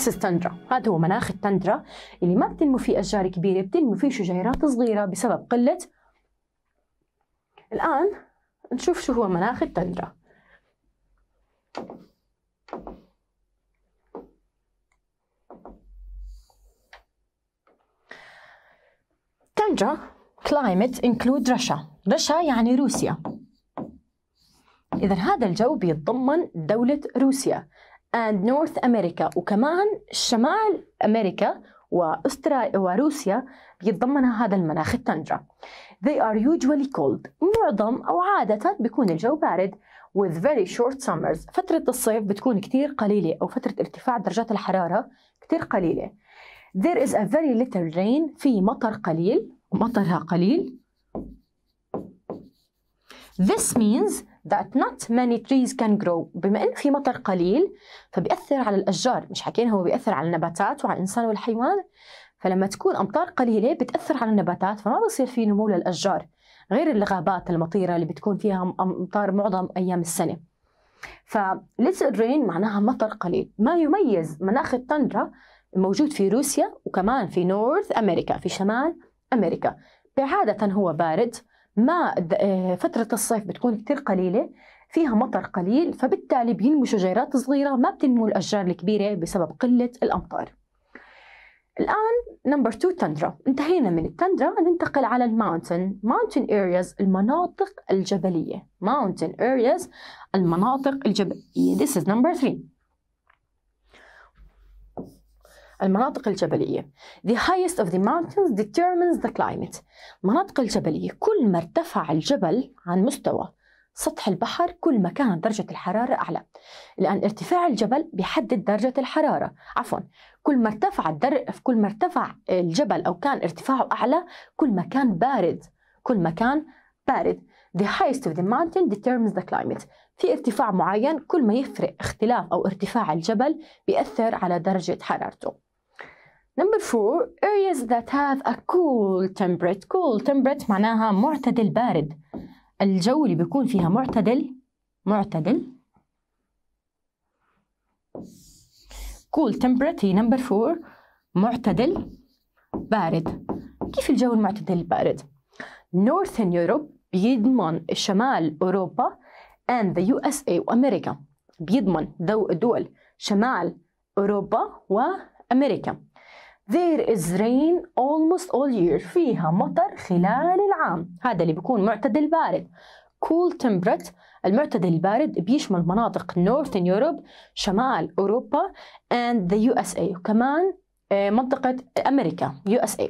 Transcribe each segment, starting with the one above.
This is Tundra هذا هو مناخ التندرا اللي ما بتنمو فيه أشجار كبيرة بتنمو فيه شجيرات صغيرة بسبب قلة الآن نشوف شو هو مناخ التندرا تندرا climate include Russia رشا يعني روسيا إذا هذا الجو بيتضمن دولة روسيا and North America وكمان شمال أمريكا وأستراليا وروسيا بيتضمنها هذا المناخ التندرا They are usually cold معظم أو عادة بيكون الجو بارد with very short summers فترة الصيف بتكون كثير قليلة أو فترة ارتفاع درجات الحرارة كثير قليلة There is a very little rain في مطر قليل مطرها قليل This means that not many trees can grow بما انه في مطر قليل فبيأثر على الاشجار مش حكينا هو بيأثر على النباتات وعلى الانسان والحيوان فلما تكون امطار قليله بتأثر على النباتات فما بصير في نمو للاشجار غير الغابات المطيره اللي بتكون فيها امطار معظم ايام السنه ف little rain معناها مطر قليل ما يميز مناخ التندرا موجود في روسيا وكمان في نورث امريكا في شمال امريكا عادة هو بارد ما آه، فترة الصيف بتكون كتير قليلة فيها مطر قليل فبالتالي بينمو شجيرات صغيرة ما بتنمو الأشجار الكبيرة بسبب قلة الأمطار الآن نمبر 2 تندرا انتهينا من التندرا ننتقل على الماونتن ماونتن ارياز المناطق الجبلية ماونتن ارياز المناطق الجبلية this is number 3 المناطق الجبلية The highest of the mountains determines the climate المناطق الجبلية كل ما ارتفع الجبل عن مستوى سطح البحر كل ما كانت درجة الحرارة أعلى لأن ارتفاع الجبل بيحدد درجة الحرارة عفوا كل ما ارتفع الدر... كل ما ارتفع الجبل أو كان ارتفاعه أعلى كل ما كان بارد كل ما كان بارد The highest of the mountain determines the climate في ارتفاع معين كل ما يفرق اختلاف أو ارتفاع الجبل بيأثر على درجة حرارته Number four, areas that have a cool temperate. Cool temperate معناها معتدل بارد. الجو اللي بيكون فيها معتدل معتدل. Cool temperate هي number four معتدل بارد. كيف الجو المعتدل البارد؟ Northern Europe بيضمن شمال أوروبا and the USA وأمريكا. بيضمن دول شمال أوروبا وأمريكا. There is rain almost all year فيها مطر خلال العام هذا اللي بيكون معتدل بارد cool temperate المعتدل البارد بيشمل مناطق Northern Europe شمال أوروبا and the USA وكمان آه، منطقة أمريكا USA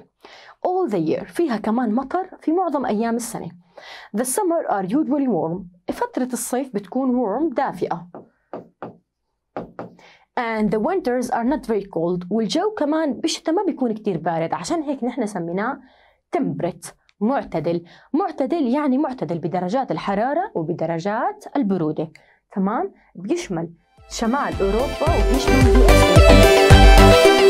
all the year فيها كمان مطر في معظم أيام السنة The summer are usually warm فترة الصيف بتكون warm دافئة and the winters are not very cold والجو كمان بالشتاء ما بيكون كتير بارد عشان هيك نحن سميناه temperate معتدل معتدل يعني معتدل بدرجات الحرارة وبدرجات البرودة تمام بيشمل شمال أوروبا وبيشمل